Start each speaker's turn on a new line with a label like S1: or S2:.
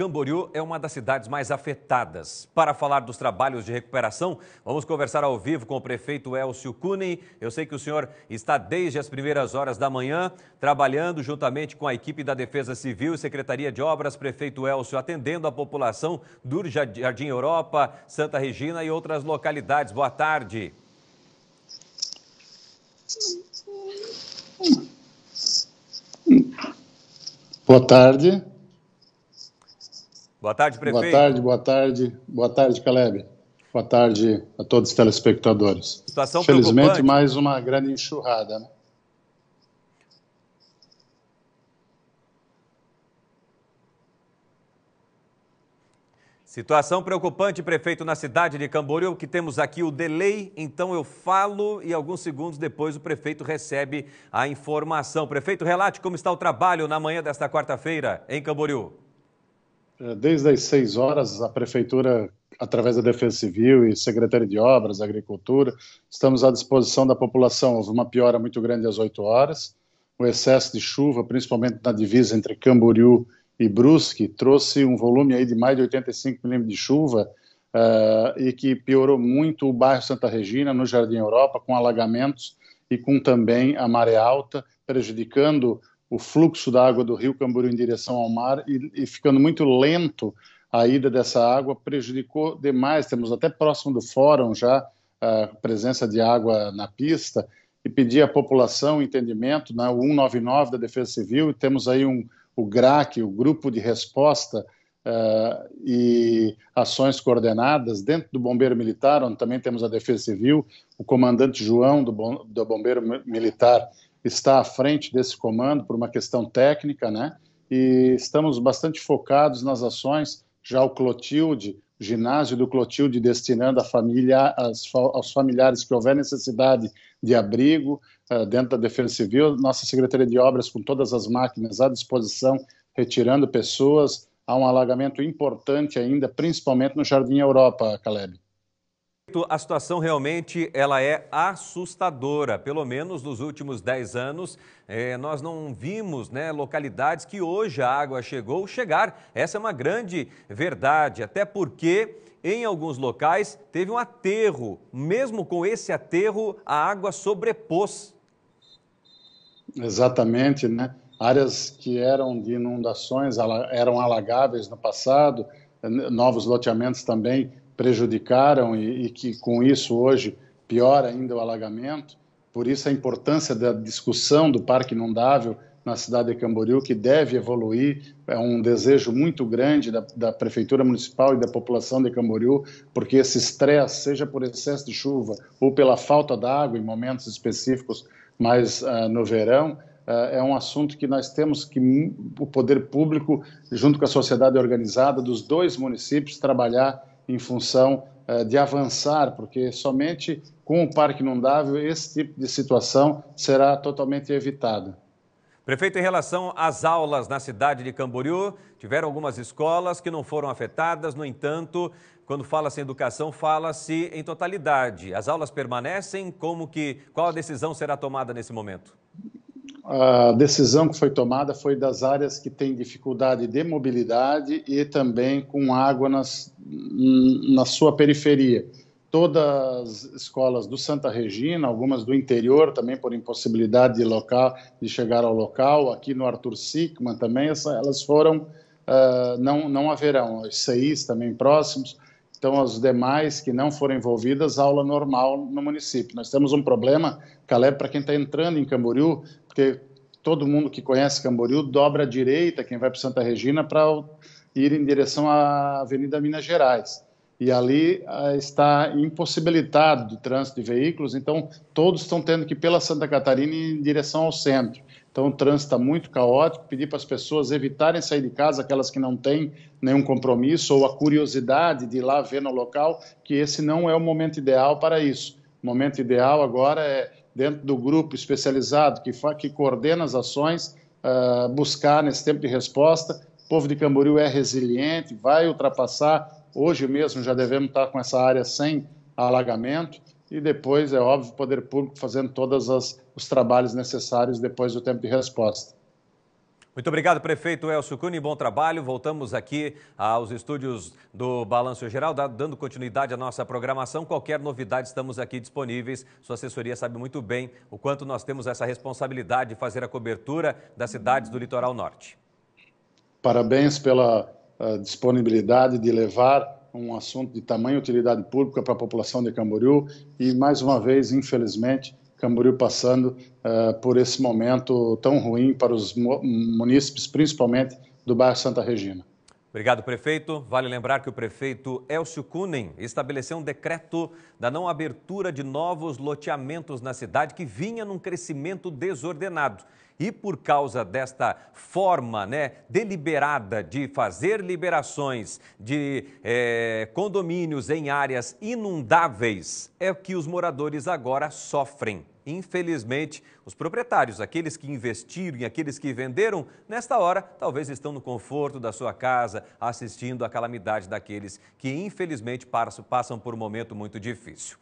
S1: Camboriú é uma das cidades mais afetadas. Para falar dos trabalhos de recuperação, vamos conversar ao vivo com o prefeito Elcio Cunha. Eu sei que o senhor está desde as primeiras horas da manhã trabalhando juntamente com a equipe da Defesa Civil e Secretaria de Obras, prefeito Elcio, atendendo a população do Jardim Europa, Santa Regina e outras localidades. Boa tarde.
S2: Boa tarde. Boa tarde, prefeito. Boa tarde, boa tarde. Boa tarde, Caleb. Boa tarde a todos os telespectadores. Situação Felizmente, mais uma grande enxurrada. Né?
S1: Situação preocupante, prefeito, na cidade de Camboriú, que temos aqui o delay, então eu falo e alguns segundos depois o prefeito recebe a informação. Prefeito, relate como está o trabalho na manhã desta quarta-feira em Camboriú.
S2: É, desde as 6 horas, a Prefeitura, através da Defesa Civil e Secretaria de Obras, Agricultura, estamos à disposição da população. Houve uma piora muito grande às 8 horas. O excesso de chuva, principalmente na divisa entre Camboriú e Brusque, trouxe um volume aí de mais de 85 milímetros de chuva uh, e que piorou muito o bairro Santa Regina, no Jardim Europa, com alagamentos e com também a maré alta, prejudicando o fluxo da água do rio Camboriú em direção ao mar e, e ficando muito lento a ida dessa água prejudicou demais. Temos até próximo do fórum já a presença de água na pista e pedir à população entendimento, né, o 199 da Defesa Civil, temos aí um, o GRAC, o Grupo de Resposta uh, e Ações Coordenadas, dentro do Bombeiro Militar, onde também temos a Defesa Civil, o comandante João do, bom, do Bombeiro Militar está à frente desse comando por uma questão técnica, né? E estamos bastante focados nas ações. Já o Clotilde, o ginásio do Clotilde, destinando a família, as, aos familiares que houver necessidade de abrigo uh, dentro da Defesa Civil. Nossa Secretaria de Obras com todas as máquinas à disposição, retirando pessoas. Há um alagamento importante ainda, principalmente no Jardim Europa, Caleb.
S1: A situação realmente ela é assustadora, pelo menos nos últimos 10 anos. Eh, nós não vimos né, localidades que hoje a água chegou chegar. Essa é uma grande verdade, até porque em alguns locais teve um aterro.
S2: Mesmo com esse aterro, a água sobrepôs. Exatamente, né? Áreas que eram de inundações eram alagáveis no passado, eh, novos loteamentos também prejudicaram e, e que com isso hoje piora ainda o alagamento. Por isso a importância da discussão do parque inundável na cidade de Camboriú, que deve evoluir, é um desejo muito grande da, da Prefeitura Municipal e da população de Camboriú, porque esse estresse, seja por excesso de chuva ou pela falta d'água em momentos específicos, mas uh, no verão, uh, é um assunto que nós temos que o poder público, junto com a sociedade organizada dos dois municípios, trabalhar em função eh, de avançar, porque somente com o parque inundável esse tipo de situação será totalmente evitada.
S1: Prefeito, em relação às aulas na cidade de Camboriú, tiveram algumas escolas que não foram afetadas, no entanto, quando fala-se em educação, fala-se em totalidade. As aulas permanecem? Como que qual a decisão será tomada nesse momento?
S2: A decisão que foi tomada foi das áreas que têm dificuldade de mobilidade e também com água nas na sua periferia todas as escolas do Santa Regina, algumas do interior também por impossibilidade de local de chegar ao local, aqui no Arthur Sickman também essa, elas foram uh, não não haverão os CIs também próximos, então as demais que não foram envolvidas aula normal no município. Nós temos um problema, Caleb, para quem está entrando em Camboriú, porque todo mundo que conhece Camboriú dobra à direita quem vai para Santa Regina para ir em direção à Avenida Minas Gerais. E ali ah, está impossibilitado o trânsito de veículos, então todos estão tendo que ir pela Santa Catarina em direção ao centro. Então o trânsito está muito caótico. Pedir para as pessoas evitarem sair de casa, aquelas que não têm nenhum compromisso ou a curiosidade de ir lá ver no local, que esse não é o momento ideal para isso. O momento ideal agora é dentro do grupo especializado que, que coordena as ações, uh, buscar nesse tempo de resposta povo de Camboriú é resiliente, vai ultrapassar. Hoje mesmo já devemos estar com essa área sem alagamento e depois, é óbvio, o poder público fazendo todos os trabalhos necessários depois do tempo de resposta.
S1: Muito obrigado, prefeito Elcio e Bom trabalho. Voltamos aqui aos estúdios do Balanço Geral, dando continuidade à nossa programação. Qualquer novidade, estamos aqui disponíveis. Sua assessoria sabe muito bem o quanto nós temos essa responsabilidade de fazer a cobertura das cidades do litoral norte.
S2: Parabéns pela ah, disponibilidade de levar um assunto de tamanha utilidade pública para a população de Camboriú e, mais uma vez, infelizmente, Camboriú passando uh, por esse momento tão ruim para os munícipes, principalmente do bairro Santa Regina.
S1: Obrigado, prefeito. Vale lembrar que o prefeito Elcio Kunen estabeleceu um decreto da não abertura de novos loteamentos na cidade que vinha num crescimento desordenado. E por causa desta forma né, deliberada de fazer liberações de é, condomínios em áreas inundáveis, é que os moradores agora sofrem. Infelizmente, os proprietários, aqueles que investiram e aqueles que venderam, nesta hora talvez estão no conforto da sua casa, assistindo à calamidade daqueles que infelizmente passam por um momento muito difícil.